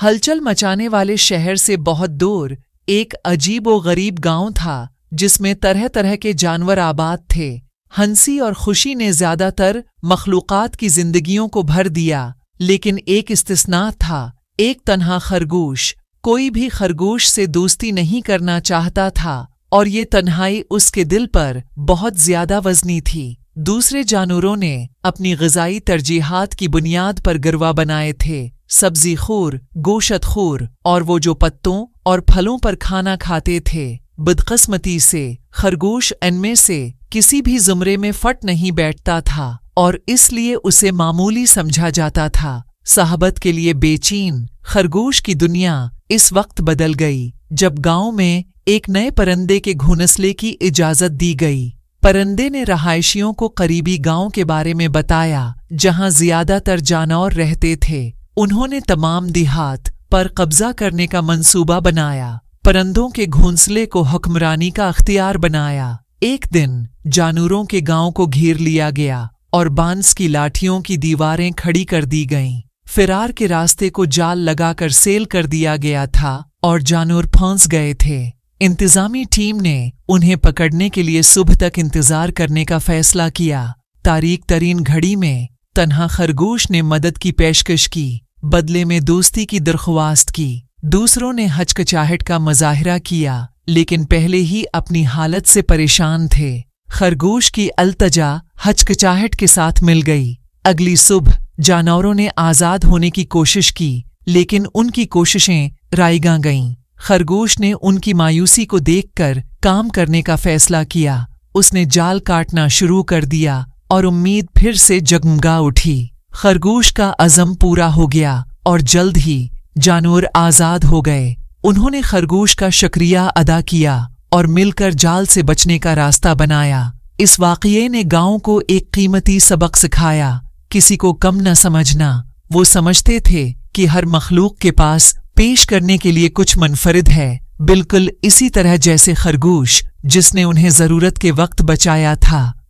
हलचल मचाने वाले शहर से बहुत दूर एक अजीब व गरीब गांव था जिसमें तरह तरह के जानवर आबाद थे हंसी और खुशी ने ज्यादातर मखलूक़ात की जिंदगियों को भर दिया लेकिन एक इस्तना था एक तनहा खरगोश कोई भी खरगोश से दोस्ती नहीं करना चाहता था और ये तन्हाई उसके दिल पर बहुत ज्यादा वजनी थी दूसरे जानवरों ने अपनी गजाई तरजीहात की बुनियाद पर गरवा बनाए थे सब्जी खोर गोशत खोर और वो जो पत्तों और फलों पर खाना खाते थे बदकस्मती से खरगोश इनमें से किसी भी जुमरे में फट नहीं बैठता था और इसलिए उसे मामूली समझा जाता था साहबत के लिए बेचीन खरगोश की दुनिया इस वक्त बदल गई जब गांव में एक नए परंदे के घुनसले की इजाजत दी गई परंदे ने रहायशियों को करीबी गांव के बारे में बताया जहां ज्यादातर जानवर रहते थे उन्होंने तमाम देहात पर कब्जा करने का मंसूबा बनाया परंदों के घोंसले को हुक्मरानी का अख्तियार बनाया एक दिन जानूरों के गांव को घेर लिया गया और बांस की लाठियों की दीवारें खड़ी कर दी गईं फिरार के रास्ते को जाल लगाकर सेल कर दिया गया था और जानूर फंस गए थे इंतजामी टीम ने उन्हें पकड़ने के लिए सुबह तक इंतजार करने का फैसला किया तारीख तरीन घड़ी में तनहा खरगोश ने मदद की पेशकश की बदले में दोस्ती की दरख्वास्त की दूसरों ने हचकचाहट का मजाहरा किया लेकिन पहले ही अपनी हालत से परेशान थे खरगोश की अल्तजा हचकचाहट के साथ मिल गई अगली सुबह जानवरों ने आज़ाद होने की कोशिश की लेकिन उनकी कोशिशें रायगा गईं खरगोश ने उनकी मायूसी को देखकर काम करने का फैसला किया उसने जाल काटना शुरू कर दिया और उम्मीद फिर से जगमगा उठी खरगोश का अजम पूरा हो गया और जल्द ही जानवर आज़ाद हो गए उन्होंने खरगोश का शुक्रिया अदा किया और मिलकर जाल से बचने का रास्ता बनाया इस वाक़े ने गांव को एक कीमती सबक सिखाया किसी को कम न समझना वो समझते थे कि हर मखलूक के पास पेश करने के लिए कुछ मनफरद है बिल्कुल इसी तरह जैसे खरगोश जिसने उन्हें ज़रूरत के वक्त बचाया था